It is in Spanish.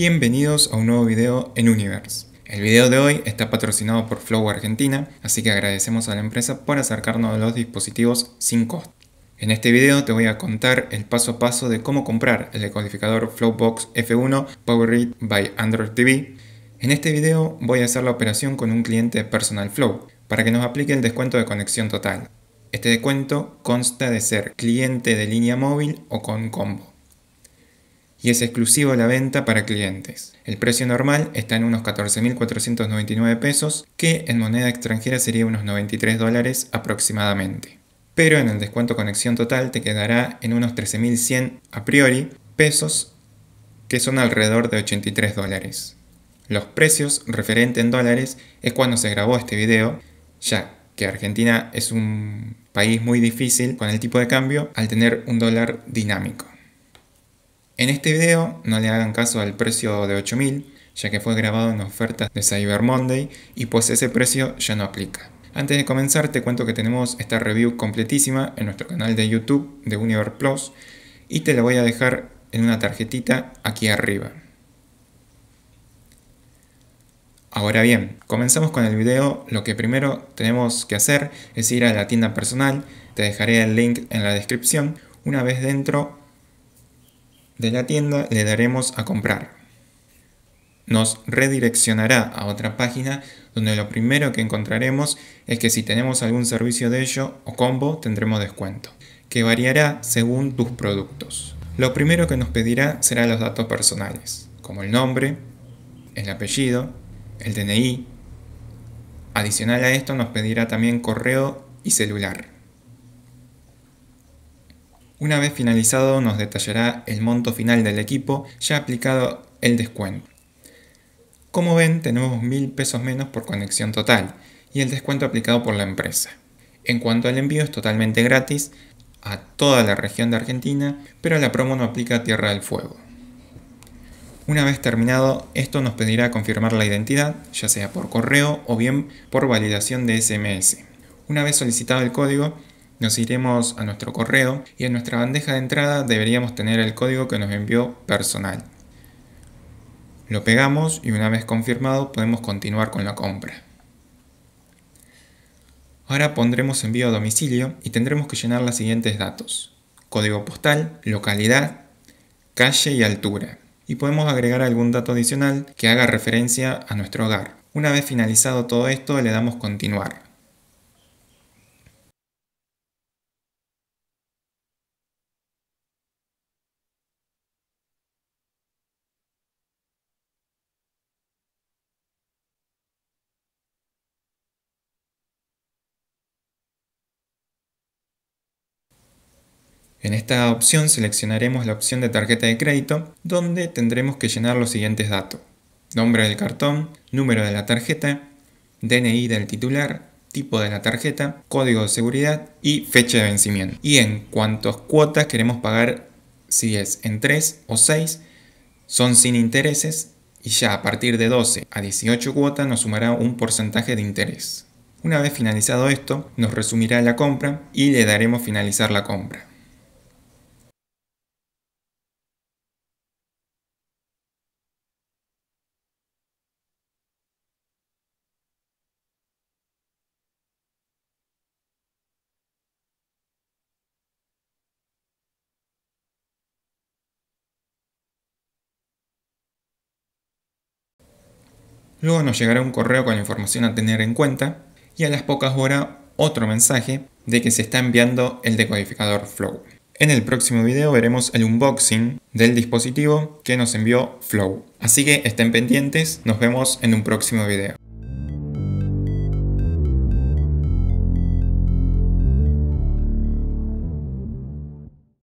Bienvenidos a un nuevo video en Universe. El video de hoy está patrocinado por Flow Argentina, así que agradecemos a la empresa por acercarnos a los dispositivos sin costo. En este video te voy a contar el paso a paso de cómo comprar el decodificador Flowbox F1 Powered by Android TV. En este video voy a hacer la operación con un cliente Personal Flow para que nos aplique el descuento de conexión total. Este descuento consta de ser cliente de línea móvil o con combo y es exclusivo a la venta para clientes. El precio normal está en unos 14.499 pesos, que en moneda extranjera sería unos 93 dólares aproximadamente. Pero en el descuento conexión total te quedará en unos 13.100 a priori pesos, que son alrededor de 83 dólares. Los precios referente en dólares es cuando se grabó este video, ya que Argentina es un país muy difícil con el tipo de cambio al tener un dólar dinámico. En este video no le hagan caso al precio de 8000, ya que fue grabado en ofertas de Cyber Monday y pues ese precio ya no aplica. Antes de comenzar te cuento que tenemos esta review completísima en nuestro canal de YouTube de Univer Plus y te la voy a dejar en una tarjetita aquí arriba. Ahora bien, comenzamos con el video. Lo que primero tenemos que hacer es ir a la tienda personal. Te dejaré el link en la descripción. Una vez dentro, de la tienda le daremos a comprar. Nos redireccionará a otra página donde lo primero que encontraremos es que si tenemos algún servicio de ello o combo tendremos descuento, que variará según tus productos. Lo primero que nos pedirá será los datos personales, como el nombre, el apellido, el DNI. Adicional a esto nos pedirá también correo y celular. Una vez finalizado nos detallará el monto final del equipo ya aplicado el descuento. Como ven tenemos mil pesos menos por conexión total y el descuento aplicado por la empresa. En cuanto al envío es totalmente gratis a toda la región de Argentina, pero la promo no aplica a Tierra del Fuego. Una vez terminado, esto nos pedirá confirmar la identidad, ya sea por correo o bien por validación de SMS. Una vez solicitado el código, nos iremos a nuestro correo y en nuestra bandeja de entrada deberíamos tener el código que nos envió personal. Lo pegamos y una vez confirmado podemos continuar con la compra. Ahora pondremos envío a domicilio y tendremos que llenar los siguientes datos. Código postal, localidad, calle y altura. Y podemos agregar algún dato adicional que haga referencia a nuestro hogar. Una vez finalizado todo esto le damos continuar. En esta opción seleccionaremos la opción de tarjeta de crédito donde tendremos que llenar los siguientes datos. Nombre del cartón, número de la tarjeta, DNI del titular, tipo de la tarjeta, código de seguridad y fecha de vencimiento. Y en cuántas cuotas queremos pagar, si es en 3 o 6, son sin intereses y ya a partir de 12 a 18 cuotas nos sumará un porcentaje de interés. Una vez finalizado esto, nos resumirá la compra y le daremos finalizar la compra. Luego nos llegará un correo con la información a tener en cuenta y a las pocas horas otro mensaje de que se está enviando el decodificador Flow. En el próximo video veremos el unboxing del dispositivo que nos envió Flow. Así que estén pendientes, nos vemos en un próximo video.